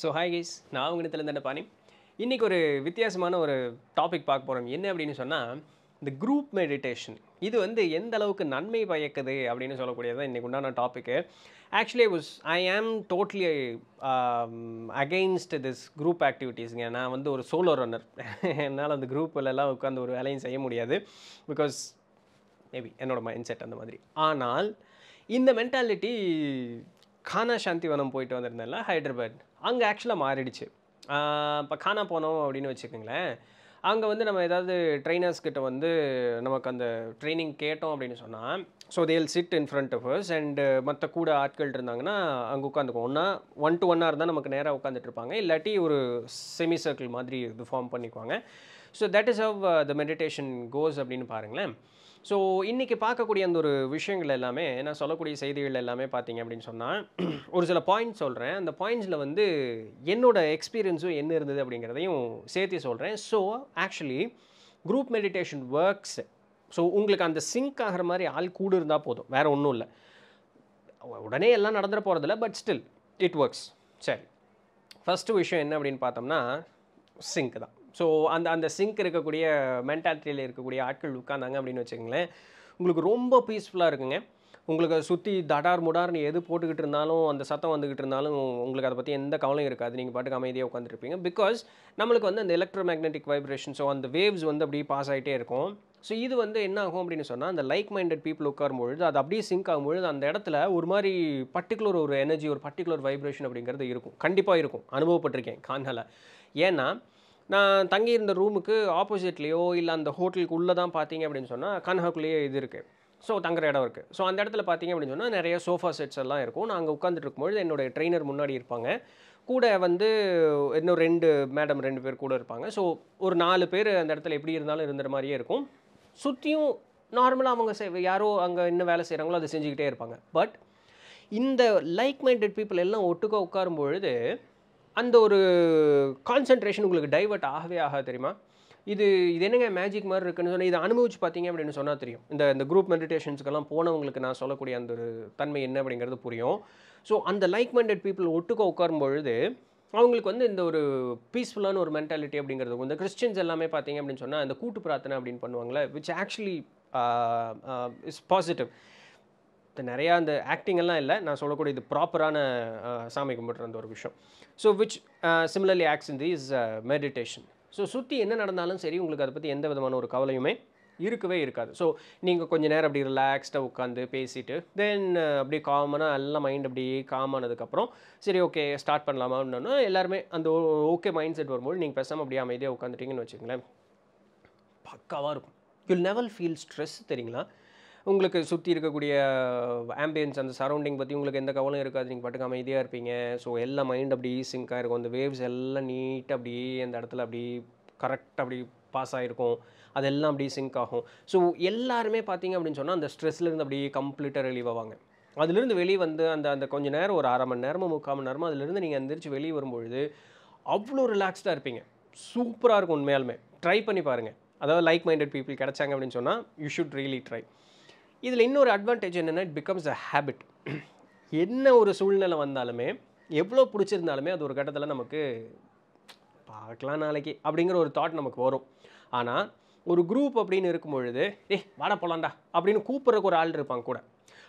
so hi guys நான் உங்கள் இடத்துல பாணி இன்றைக்கி ஒரு வித்தியாசமான ஒரு டாபிக் பார்க்க போகிறோம் என்ன அப்படின்னு சொன்னால் இந்த குரூப் மெடிடேஷன் இது வந்து எந்த அளவுக்கு நன்மை பயக்குது அப்படின்னு சொல்லக்கூடியது தான் இன்றைக்கு உண்டான topic actually was I am totally against this group ஆக்டிவிட்டீஸுங்க நான் வந்து ஒரு சோலோ ரன்னர் என்னால் அந்த குரூப்பிலலாம் உட்காந்து ஒரு வேலையும் செய்ய முடியாது பிகாஸ் மேபி என்னோடய மைண்ட் செட் அந்த மாதிரி ஆனால் இந்த மென்டாலிட்டி கானா சாந்திவனம் போயிட்டு வந்திருந்தேன்ல ஹைதராபாத் அங்கே ஆக்சுவலாக மாறிடுச்சு இப்போ கானா போனோம் அப்படின்னு வச்சுக்கோங்களேன் அங்கே வந்து நம்ம ஏதாவது ட்ரைனர்ஸ்கிட்ட வந்து நமக்கு அந்த ட்ரைனிங் கேட்டோம் அப்படின்னு சொன்னால் so they'll sit in front of us and மற்ற கூட ஆட்கள் இருந்தாங்கன்னா அங்கே உட்காந்துக்கும் ஒன்றா ஒன் டு ஒன்னாக இருந்தால் நமக்கு நேராக உட்காந்துட்டு இருப்பாங்க இல்லாட்டி ஒரு செமி சர்க்கிள் மாதிரி இது ஃபார்ம் பண்ணிக்குவாங்க so that is how the meditation goes அப்படின்னு பாருங்களேன் ஸோ இன்றைக்கி பார்க்கக்கூடிய அந்த ஒரு விஷயங்கள் எல்லாமே நான் சொல்லக்கூடிய செய்திகள் எல்லாமே பார்த்தீங்க அப்படின்னு சொன்னால் ஒரு சில பாயிண்ட்ஸ் சொல்கிறேன் அந்த பாயிண்ட்ஸில் வந்து என்னோட எக்ஸ்பீரியன்ஸும் என்ன இருந்தது அப்படிங்கிறதையும் சேர்த்து சொல்கிறேன் so actually group meditation works so உங்களுக்கு அந்த சிங்க் ஆகிற மாதிரி ஆள் கூட இருந்தால் போதும் வேறு ஒன்றும் இல்லை உடனே எல்லாம் நடந்துட போகிறதில்ல பட் ஸ்டில் இட் ஒர்க்ஸ் சரி ஃபஸ்ட்டு விஷயம் என்ன அப்படின்னு பார்த்தோம்னா சிங்க் தான் ஸோ அந்த அந்த சிங்க் இருக்கக்கூடிய மென்டாலிட்டியில் இருக்கக்கூடிய ஆட்கள் உட்காந்தாங்க அப்படின்னு வச்சுக்கோங்களேன் உங்களுக்கு ரொம்ப பீஸ்ஃபுல்லாக இருக்குங்க உங்களுக்கு சுற்றி தடார் முடார்னு எது போட்டுக்கிட்டு இருந்தாலும் அந்த சத்தம் வந்துக்கிட்டு இருந்தாலும் உங்களுக்கு அதை பற்றி எந்த கவலையும் இருக்காது நீங்கள் பாட்டுக்கு அமைதியாக உட்காந்துருப்பீங்க பிகாஸ் நம்மளுக்கு வந்து அந்த எலக்ட்ரோ மேக்னெட்டிக் வைப்ரேஷன்ஸோ அந்த வேவ்ஸ் வந்து அப்படியே பாஸ் ஆகிட்டே இருக்கும் ஸோ இது வந்து என்ன ஆகும் அப்படின்னு சொன்னால் அந்த லைக் மைண்டட் பீப்புள் உட்காரும்பொழுது அது அப்படியே சிங்க் ஆகும்பொழுது அந்த இடத்துல ஒரு மாதிரி பர்டிகுலர் ஒரு எனர்ஜி ஒரு பர்டிகுலர் வைப்ரேஷன் அப்படிங்கிறது இருக்கும் கண்டிப்பாக இருக்கும் அனுபவப்பட்டிருக்கேன் காணலை ஏன்னா நான் தங்கியிருந்த ரூமுக்கு ஆப்போசிட்லேயோ இல்லை அந்த ஹோட்டலுக்கு உள்ளே தான் பார்த்தீங்க அப்படின்னு சொன்னால் கன்ஹாக்குள்ளேயே இது இருக்குது ஸோ தங்குற இடம் இருக்குது ஸோ அந்த இடத்துல பார்த்தீங்க அப்படின்னு சொன்னால் நிறைய சோஃபா செட்ஸ் எல்லாம் இருக்கும் நான் அங்கே உட்காந்துட்டு இருக்கும்பொழுது என்னுடைய ட்ரெயினர் முன்னாடி இருப்பாங்க கூட வந்து இன்னும் ரெண்டு மேடம் ரெண்டு பேர் கூட இருப்பாங்க ஸோ ஒரு நாலு பேர் அந்த இடத்துல எப்படி இருந்தாலும் இருந்துற மாதிரியே இருக்கும் சுற்றியும் நார்மலாக அவங்க யாரோ அங்கே என்ன வேலை செய்கிறாங்களோ அதை செஞ்சுக்கிட்டே இருப்பாங்க பட் இந்த லைக் மைண்டட் பீப்புள் எல்லாம் ஒட்டுக்க உட்காரும் பொழுது அந்த ஒரு கான்சன்ட்ரேஷன் உங்களுக்கு டைவெர்ட் ஆகவே ஆகாது தெரியுமா இது இது என்னங்க மேஜிக் மாதிரி இருக்குன்னு சொன்னால் இதை அனுபவிச்சு பார்த்தீங்க அப்படின்னு சொன்னால் தெரியும் இந்த இந்த குரூப் மெடிடேஷன்ஸ்க்கெல்லாம் போனவங்களுக்கு நான் சொல்லக்கூடிய அந்த ஒரு தன்மை என்ன அப்படிங்கிறது புரியும் ஸோ அந்த லைக் மைண்டட் பீப்புள் ஒட்டுக்க உட்காரும்பொழுது அவங்களுக்கு வந்து இந்த ஒரு பீஸ்ஃபுல்லான ஒரு மென்டாலிட்டி அப்படிங்கிறது இந்த கிறிஸ்டின்ஸ் எல்லாமே பார்த்தீங்க அப்படின்னு சொன்னால் அந்த கூட்டு பிரார்த்தனை அப்படின்னு பண்ணுவாங்களே விச் ஆக்சுவலி இஸ் பாசிட்டிவ் நிறையா அந்த ஆக்டிங்கெல்லாம் இல்லை நான் சொல்லக்கூடிய இது ப்ராப்பரான சாமி கும்பிட்ற அந்த ஒரு விஷயம் so which similarly acts in is meditation so சுற்றி என்ன நடந்தாலும் சரி உங்களுக்கு அதை பற்றி எந்த விதமான ஒரு கவலையுமே இருக்கவே இருக்காது ஸோ நீங்கள் கொஞ்சம் நேரம் அப்படி ரிலாக்ஸ்டாக உட்காந்து பேசிவிட்டு தென் அப்படி காமனாக எல்லாம் மைண்ட் அப்படி காம் ஆனதுக்கப்புறம் சரி ஓகே ஸ்டார்ட் அப்படின்னா எல்லாருமே அந்த ஓகே மைண்ட் செட் வரும்போது நீங்கள் பேசாமல் அப்படியே அமைதியாக உட்காந்துட்டிங்கன்னு வச்சுக்கங்களேன் பக்காவாக இருக்கும் யுல் நெவல் ஃபீல் ஸ்ட்ரெஸ் தெரியுங்களா உங்களுக்கு சுற்றி இருக்கக்கூடிய ஆம்பியன்ஸ் அந்த சரௌண்டிங் பற்றி உங்களுக்கு எந்த கவலையும் இருக்காது நீங்கள் பாட்டுக்கு அமைதியாக இருப்பீங்க ஸோ எல்லா மைண்ட் அப்படி ஈஸிங்காக இருக்கும் அந்த வேவ்ஸ் எல்லாம் நீட்டாக அப்படியே அந்த இடத்துல அப்படி கரெக்டாக அப்படி பாஸ் ஆகிருக்கும் அதெல்லாம் அப்படியே சிங்க் ஆகும் ஸோ எல்லாருமே பார்த்தீங்க அப்படின்னு சொன்னால் அந்த ஸ்ட்ரெஸ்லேருந்து அப்படியே கம்ப்ளீட்டாக ரிலீவ் ஆவாங்க அதுலேருந்து வெளியே வந்து அந்த அந்த கொஞ்சம் நேரம் ஒரு அரை மணி நேரமோ முக்கால் மணி நேரமோ அதுலேருந்து நீங்கள் எந்திரிச்சு வெளியே வரும்பொழுது அவ்வளோ ரிலாக்ஸ்டாக இருப்பீங்க சூப்பராக இருக்கும் உண்மையாலுமே ட்ரை பண்ணி பாருங்கள் அதாவது லைக் மைண்டட் பீப்புள் கிடச்சாங்க அப்படின்னு சொன்னால் யூ ஷுட் ரியலி ட்ரை இதில் இன்னொரு அட்வான்டேஜ் என்னென்னா இட் பிகம்ஸ் அ ஹேபிட் என்ன ஒரு சூழ்நிலை வந்தாலுமே எவ்வளோ பிடிச்சிருந்தாலுமே அது ஒரு கட்டத்தில் நமக்கு பார்க்கலாம் நாளைக்கு அப்படிங்கிற ஒரு தாட் நமக்கு வரும் ஆனால் ஒரு குரூப் அப்படின்னு இருக்கும் பொழுது ஏய் வாட போலாண்டா அப்படின்னு கூப்பிட்றக்கு ஒரு ஆள் இருப்பாங்க கூட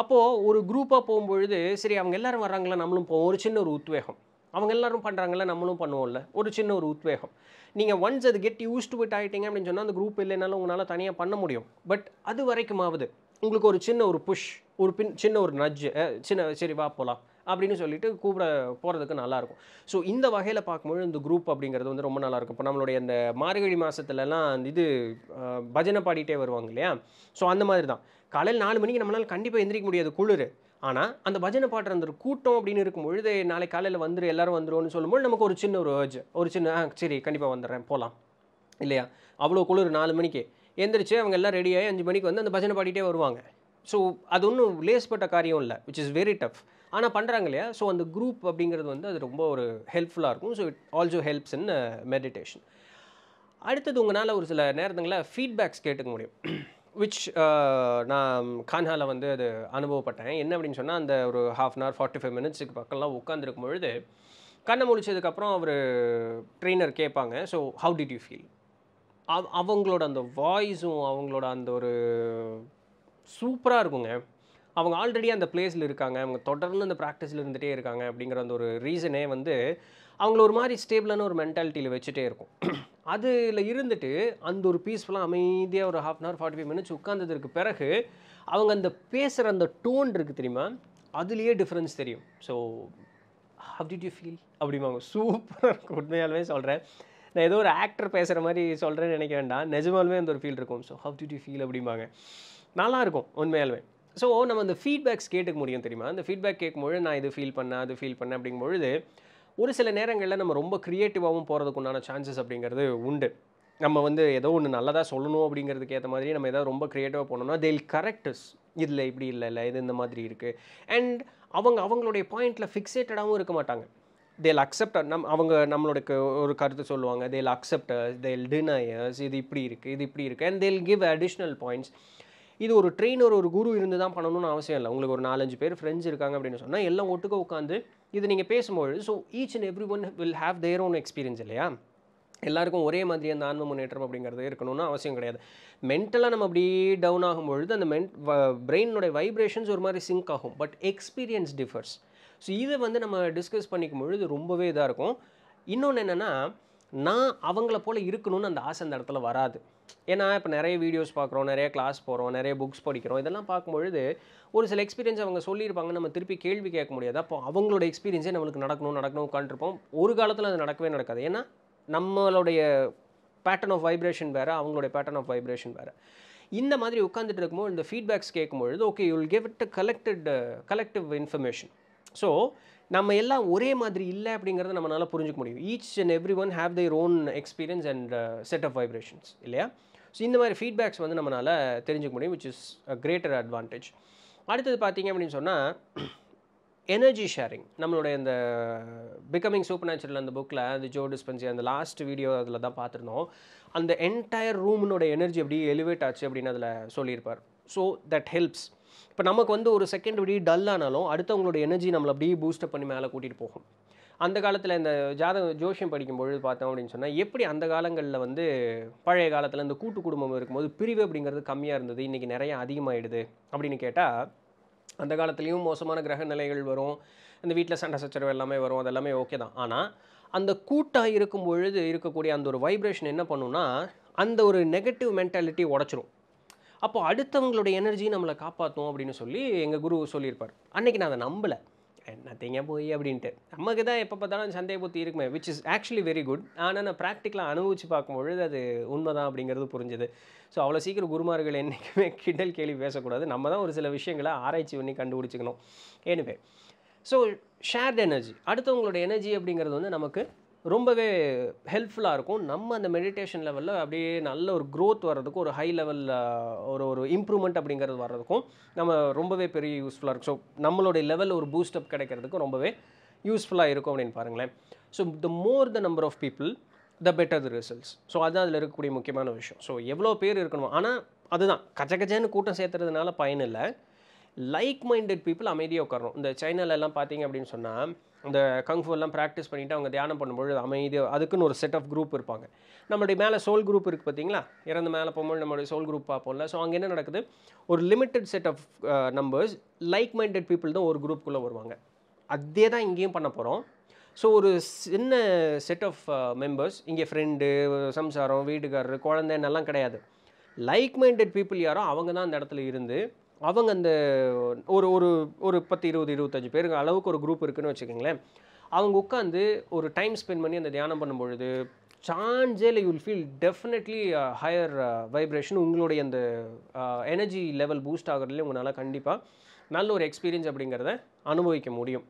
அப்போது ஒரு குரூப்பாக போகும்பொழுது சரி அவங்க எல்லோரும் வர்றாங்களா நம்மளும் போவோம் ஒரு சின்ன ஒரு உத்வேகம் அவங்க எல்லோரும் பண்ணுறாங்கள நம்மளும் பண்ணுவோம்ல ஒரு சின்ன ஒரு உத்வேகம் நீங்கள் ஒன்ஸ் அது கெட் யூஸ் டு விட் ஆகிட்டீங்க அப்படின்னு சொன்னால் அந்த குரூப் இல்லைனாலும் உங்களால் தனியாக பண்ண முடியும் பட் அது ஆகுது உங்களுக்கு ஒரு சின்ன ஒரு புஷ் ஒரு பின் சின்ன ஒரு நஜ்ஜு சின்ன சரி வா போகலாம் அப்படின்னு சொல்லிட்டு கூப்பிட போகிறதுக்கு நல்லாயிருக்கும் ஸோ இந்த வகையில் பார்க்கும்போது இந்த குரூப் அப்படிங்கிறது வந்து ரொம்ப நல்லாயிருக்கும் இப்போ நம்மளுடைய அந்த மார்கழி மாதத்துலலாம் அந்த இது பஜனை பாடிட்டே வருவாங்க இல்லையா ஸோ அந்த மாதிரி தான் காலையில் நாலு மணிக்கு நம்மளால் கண்டிப்பாக எந்திரிக்க முடியாது குளிர் ஆனால் அந்த பஜனை பாடுற அந்த ஒரு கூட்டம் அப்படின்னு இருக்கும் பொழுது நாளைக்கு காலையில் வந்துடும் எல்லாரும் வந்துடும்னு சொல்லும்போது நமக்கு ஒரு சின்ன ஒரு ஏர்ஜ் ஒரு சின்ன சரி கண்டிப்பாக வந்துடுறேன் போகலாம் இல்லையா அவ்வளோ குளிர் நாலு மணிக்கு எந்திரிச்சு அவங்க எல்லாம் ரெடியாகி அஞ்சு மணிக்கு வந்து அந்த பஜனை பாடிட்டே வருவாங்க ஸோ அது ஒன்றும் லேஸ்பட்ட காரியம் இல்லை விச் இஸ் வெரி டஃப் ஆனால் பண்ணுறாங்க இல்லையா ஸோ அந்த குரூப் அப்படிங்கிறது வந்து அது ரொம்ப ஒரு ஹெல்ப்ஃபுல்லாக இருக்கும் so it also helps in meditation அடுத்தது உங்களால் ஒரு சில நேரத்துங்களில் ஃபீட்பேக்ஸ் கேட்டுக்க முடியும் விச் uh, நான் கான்ஹாவில் வந்து அது அனுபவப்பட்டேன் என்ன அப்படின்னு சொன்னால் அந்த ஒரு half an hour forty five மினிட்ஸுக்கு பக்கம்லாம் உட்காந்துருக்கும் பொழுது கண்ணை முடிச்சதுக்கப்புறம் அவர் ட்ரெயினர் கேட்பாங்க so how did you feel அவ் அவங்களோட அந்த வாய்ஸும் அவங்களோட அந்த ஒரு சூப்பராக இருக்குங்க அவங்க ஆல்ரெடி அந்த பிளேஸில் இருக்காங்க அவங்க தொடர்ந்து அந்த ப்ராக்டிஸில் இருந்துகிட்டே இருக்காங்க அப்படிங்கிற அந்த ஒரு ரீசனே வந்து அவங்கள ஒரு மாதிரி ஸ்டேபிளான ஒரு மென்டாலிட்டியில் வச்சுட்டே இருக்கும் அதில் இருந்துட்டு அந்த ஒரு பீஸ்ஃபுல்லாக அமைதியாக ஒரு half an hour forty five minutes உட்காந்ததுக்கு பிறகு அவங்க அந்த பேசுகிற அந்த டோன் இருக்குது தெரியுமா அதுலேயே டிஃப்ரென்ஸ் தெரியும் so how did you feel அப்படிமாங்க சூப்பராக இருக்கும் உண்மையாலுமே சொல்கிறேன் நான் ஏதோ ஒரு ஆக்டர் பேசுகிற மாதிரி சொல்கிறேன்னு நினைக்க வேண்டாம் நிஜமாலுமே அந்த ஒரு ஃபீல் இருக்கும் so how do you feel அப்படிம்பாங்க நல்லா இருக்கும் உண்மையாலுமே ஸோ நம்ம அந்த ஃபீட்பேக்ஸ் கேட்டுக்க முடியும் தெரியுமா அந்த ஃபீட்பேக் கேட்கும்பொழுது நான் இது ஃபீல் பண்ணேன் அது ஃபீல் பண்ணேன் அப்படிங்கும்பொழுது ஒரு சில நேரங்களில் நம்ம ரொம்ப க்ரியேட்டிவாகவும் போகிறதுக்கு உண்டான சான்சஸ் அப்படிங்கிறது உண்டு நம்ம வந்து ஏதோ ஒன்று நல்லதாக சொல்லணும் அப்படிங்கிறதுக்கு ஏற்ற மாதிரி நம்ம ஏதாவது ரொம்ப க்ரியேட்டிவாக போனோம்னா தேல் கரெக்டஸ் இதில் இப்படி இல்லை இல்லை இது இந்த மாதிரி இருக்குது அண்ட் அவங்க அவங்களுடைய பாயிண்டில் ஃபிக்ஸேட்டடாகவும் இருக்க மாட்டாங்க தேல் அக்செப்ட் நம் அவங்க நம்மளோட ஒரு கருத்து சொல்லுவாங்க தேல் அக்செப்டர்ஸ் தேல் டினையர்ஸ் இது இப்படி இருக்குது இது இப்படி இருக்குது அண்ட் தேல் கிவ் அடிஷ்னல் பாயிண்ட்ஸ் இது ஒரு ட்ரெயினர் ஒரு குரு இருந்து தான் பண்ணணும்னு அவசியம் இல்லை உங்களுக்கு ஒரு நாலஞ்சு பேர் ஃப்ரெண்ட்ஸ் இருக்காங்க அப்படின்னு சொன்னால் எல்லாம் ஒட்டுக்க உட்காந்து இது நீங்கள் பேசும்பொழுது so each and every one will have their own experience இல்லையா எல்லாருக்கும் ஒரே மாதிரி அந்த ஆன்ம முன்னேற்றம் அப்படிங்கிறது இருக்கணும்னு அவசியம் கிடையாது மென்டலாக நம்ம அப்படியே டவுன் ஆகும்பொழுது அந்த மென் பிரெயினோடைய வைப்ரேஷன்ஸ் ஒரு மாதிரி சிங்க் ஆகும் பட் எக்ஸ்பீரியன்ஸ் டிஃபர்ஸ் ஸோ இதை வந்து நம்ம டிஸ்கஸ் பண்ணிக்கும் பொழுது ரொம்பவே இதாக இருக்கும் இன்னொன்று என்னென்னா நான் அவங்கள போல் இருக்கணும்னு அந்த ஆசை அந்த இடத்துல வராது ஏன்னா இப்போ நிறைய வீடியோஸ் பார்க்குறோம் நிறைய கிளாஸ் போகிறோம் நிறைய புக்ஸ் படிக்கிறோம் இதெல்லாம் பார்க்கும்பொழுது ஒரு சில எக்ஸ்பீரியன்ஸ் அவங்க சொல்லியிருப்பாங்க நம்ம திருப்பி கேள்வி கேட்க முடியாது அப்போ அவங்களோட எக்ஸ்பீரியன்ஸே நம்மளுக்கு நடக்கணும் நடக்கணும் உட்காந்துருப்போம் ஒரு காலத்தில் அது நடக்கவே நடக்காது ஏன்னா நம்மளுடைய பேட்டர்ன் ஆஃப் வைப்ரேஷன் வேறு அவங்களுடைய பேட்டர்ன் ஆஃப் வைப்ரேஷன் வேறு இந்த மாதிரி உட்காந்துட்டு இருக்கும்போது இந்த ஃபீட்பேக்ஸ் கேட்கும்பொழுது okay you will give it collected collective information so நம்ம எல்லாம் ஒரே மாதிரி இல்லை அப்படிங்கிறத நம்மளால் புரிஞ்சுக்க முடியும் each and every one have their own experience and set of vibrations இல்லையா ஸோ இந்த மாதிரி ஃபீட்பேக்ஸ் வந்து நம்மளால் தெரிஞ்சுக்க முடியும் which is a greater advantage அடுத்தது பார்த்தீங்க அப்படின்னு சொன்னால் எனர்ஜி ஷேரிங் நம்மளுடைய இந்த பிகமிங் சூப்பர் நேச்சுரல் அந்த புக்கில் அந்த ஜோ டிஸ்பென்சி அந்த லாஸ்ட் வீடியோ அதில் தான் பார்த்துருந்தோம் அந்த என்டையர் ரூமினோட எனர்ஜி எப்படி எலிவேட் ஆச்சு அப்படின்னு அதில் சொல்லியிருப்பார் ஸோ தட் ஹெல்ப்ஸ் இப்போ நமக்கு வந்து ஒரு செகண்ட் இப்படி டல்லானாலும் அடுத்தவங்களோட எனர்ஜி நம்மளை அப்படியே பூஸ்டப் பண்ணி மேலே கூட்டிகிட்டு போகும் அந்த காலத்தில் இந்த ஜாதக ஜோஷியம் படிக்கும்பொழுது பார்த்தோம் அப்படின்னு சொன்னால் எப்படி அந்த காலங்களில் வந்து பழைய காலத்தில் இந்த கூட்டு குடும்பம் இருக்கும்போது பிரிவு அப்படிங்கிறது கம்மியாக இருந்தது இன்றைக்கி நிறையா அதிகமாகிடுது அப்படின்னு கேட்டால் அந்த காலத்துலேயும் மோசமான கிரக நிலைகள் வரும் இந்த வீட்டில் சண்டை சச்சரவு எல்லாமே வரும் அதெல்லாமே ஓகே தான் ஆனால் அந்த கூட்டாக இருக்கும் பொழுது இருக்கக்கூடிய அந்த ஒரு வைப்ரேஷன் என்ன பண்ணுன்னா அந்த ஒரு நெகட்டிவ் மென்டாலிட்டி உடச்சிரும் அப்போ அடுத்தவங்களோட எனர்ஜி நம்மளை காப்பாற்றும் அப்படின்னு சொல்லி எங்கள் குரு சொல்லியிருப்பார் அன்றைக்கி நான் அதை நம்பலை நத்திங்க போய் அப்படின்ட்டு நமக்கு தான் எப்போ பார்த்தாலும் சந்தேக புத்தி இருக்குமே which is actually very good ஆனால் நான் ப்ராக்டிக்கலாக அனுபவிச்சு பார்க்கும்பொழுது அது உண்மைதான் அப்படிங்கிறது புரிஞ்சுது ஸோ அவ்வளோ சீக்கிரம் குருமார்கள் என்றைக்குமே கிண்டல் கேள்வி பேசக்கூடாது நம்ம தான் ஒரு சில விஷயங்களை ஆராய்ச்சி பண்ணி கண்டுபிடிச்சிக்கணும் எனிவே ஸோ ஷேர்ட் எனர்ஜி அடுத்தவங்களோட எனர்ஜி அப்படிங்கிறது வந்து நமக்கு ரொம்பவே ஹெல்ப்ஃபுல்லாக இருக்கும் நம்ம அந்த மெடிடேஷன் லெவலில் அப்படியே நல்ல ஒரு க்ரோத் வர்றதுக்கும் ஒரு ஹை லெவலில் ஒரு ஒரு இம்ப்ரூவ்மெண்ட் அப்படிங்கிறது வர்றதுக்கும் நம்ம ரொம்பவே பெரிய யூஸ்ஃபுல்லாக இருக்கும் ஸோ நம்மளுடைய லெவல் ஒரு பூஸ்டப் கிடைக்கிறதுக்கும் ரொம்பவே யூஸ்ஃபுல்லாக இருக்கும் அப்படின்னு பாருங்களேன் so the more the number of people the better the results so அதுதான் அதில் இருக்கக்கூடிய முக்கியமான விஷயம் ஸோ எவ்வளோ பேர் இருக்கணும் ஆனால் அதுதான் கஜகஜன்னு கூட்டம் சேர்த்துறதுனால பயனில்லை லைக் மைண்டட் பீப்புள் அமைதியாக உட்காரணும் இந்த சைனாலெல்லாம் பார்த்தீங்க அப்படின்னு சொன்னால் இந்த எல்லாம் ப்ராக்டிஸ் பண்ணிவிட்டு அவங்க தியானம் பண்ணும்பொழுது அமைதி அதுக்குன்னு ஒரு செட் ஆஃப் குரூப் இருப்பாங்க நம்மளுடைய மேலே சோல் குரூப் இருக்குது பார்த்தீங்களா இறந்து மேலே போகும்போது நம்மளுடைய சோல் குரூப் பார்ப்போம்ல ஸோ அங்கே என்ன நடக்குது ஒரு limited set of numbers like minded people தான் ஒரு குரூப்புக்குள்ளே வருவாங்க அதே தான் இங்கேயும் பண்ண போகிறோம் ஸோ ஒரு சின்ன செட் ஆஃப் மெம்பர்ஸ் இங்கே ஃப்ரெண்டு சம்சாரம் வீட்டுக்காரர் குழந்தைன்னெல்லாம் கிடையாது லைக் மைண்டட் பீப்புள் யாரோ அவங்க தான் அந்த இடத்துல இருந்து அவங்க அந்த ஒரு ஒரு ஒரு பத்து இருபது இருபத்தஞ்சு பேருங்க அளவுக்கு ஒரு குரூப் இருக்குன்னு வச்சுக்கோங்களேன் அவங்க உட்காந்து ஒரு டைம் ஸ்பெண்ட் பண்ணி அந்த தியானம் பண்ணும்பொழுது சான்ஜேல இல்லை you'll feel definitely higher vibration உங்களுடைய அந்த எனர்ஜி uh, லெவல் பூஸ்ட் ஆகிறதுலேயே உங்களால் கண்டிப்பாக நல்ல ஒரு எக்ஸ்பீரியன்ஸ் அப்படிங்கிறத அனுபவிக்க முடியும்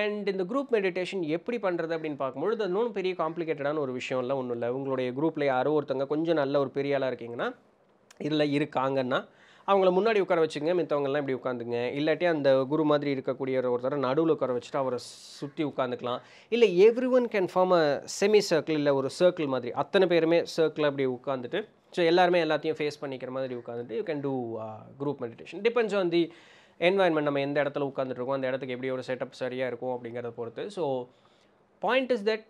அண்ட் இந்த குரூப் மெடிடேஷன் எப்படி பண்ணுறது அப்படின்னு பார்க்கும்பொழுது இன்னும் பெரிய காம்ப்ளிகேட்டடான ஒரு இல்லை ஒன்றும் இல்லை உங்களுடைய குரூப்பில் யாரோ ஒருத்தங்க கொஞ்சம் நல்ல ஒரு பெரிய ஆளாக இருக்கீங்கன்னா இதில் இருக்காங்கன்னா அவங்கள முன்னாடி உட்கார வச்சுங்க மித்தவங்கள்லாம் இப்படி உட்காந்துங்க இல்லாட்டி அந்த குரு மாதிரி இருக்கக்கூடிய ஒருத்தர் நடுவில் உட்கார வச்சுட்டு அவரை சுற்றி உட்காந்துக்கலாம் இல்லை every one can form a semi circle இல்லை ஒரு சர்க்கிள் மாதிரி அத்தனை பேருமே சர்க்கிளில் அப்படி உட்காந்துட்டு ஸோ எல்லாருமே எல்லாத்தையும் ஃபேஸ் பண்ணிக்கிற மாதிரி உட்காந்துட்டு you can do group meditation depends on the environment நம்ம எந்த இடத்துல உட்காந்துட்ருக்கோம் அந்த இடத்துக்கு எப்படி ஒரு செட்டப் சரியாக இருக்கும் அப்படிங்கிறத பொறுத்து so point is that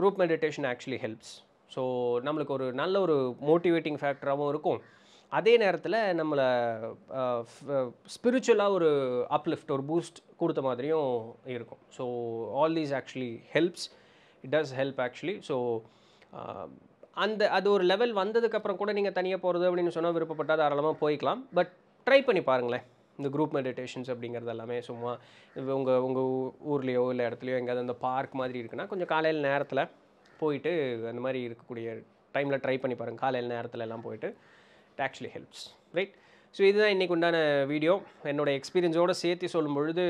group meditation actually helps so நம்மளுக்கு ஒரு நல்ல ஒரு மோட்டிவேட்டிங் ஃபேக்டராகவும் இருக்கும் அதே நேரத்தில் நம்மளை ஸ்பிரிச்சுவலாக ஒரு அப்லிஃப்ட் ஒரு பூஸ்ட் கொடுத்த மாதிரியும் இருக்கும் so all these actually helps it does help actually so அந்த அது ஒரு லெவல் வந்ததுக்கப்புறம் கூட நீங்கள் தனியாக போகிறது அப்படின்னு சொன்னால் விருப்பப்பட்டால் தாராளமாக போய்க்கலாம் பட் ட்ரை பண்ணி பாருங்களேன் இந்த குரூப் மெடிடேஷன்ஸ் அப்படிங்கிறது எல்லாமே சும்மா உங்கள் உங்கள் ஊர்லேயோ இல்லை இடத்துலையோ எங்கேயாவது அந்த பார்க் மாதிரி இருக்குன்னா கொஞ்சம் காலையில் நேரத்தில் போயிட்டு அந்த மாதிரி இருக்கக்கூடிய டைமில் ட்ரை பண்ணி பாருங்கள் காலையில் நேரத்தில் எல்லாம் போயிட்டு it actually helps right so இதுதான் இன்றைக்கு உண்டான வீடியோ என்னோடய எக்ஸ்பீரியன்ஸோடு சேர்த்து சொல்லும் பொழுது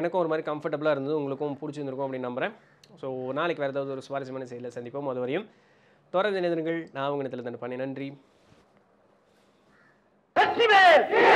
எனக்கும் ஒரு மாதிரி கம்ஃபர்டபுளாக இருந்தது உங்களுக்கும் பிடிச்சிருந்துருக்கும் அப்படின்னு நம்புகிறேன் ஸோ நாளைக்கு வேறு ஏதாவது ஒரு சுவாரஸ்யமான செயலில் சந்திப்போம் அது வரையும் தொடர்ந்து நினைந்திருங்கள் நான் உங்கள் இடத்துல தண்ணி பண்ணி நன்றி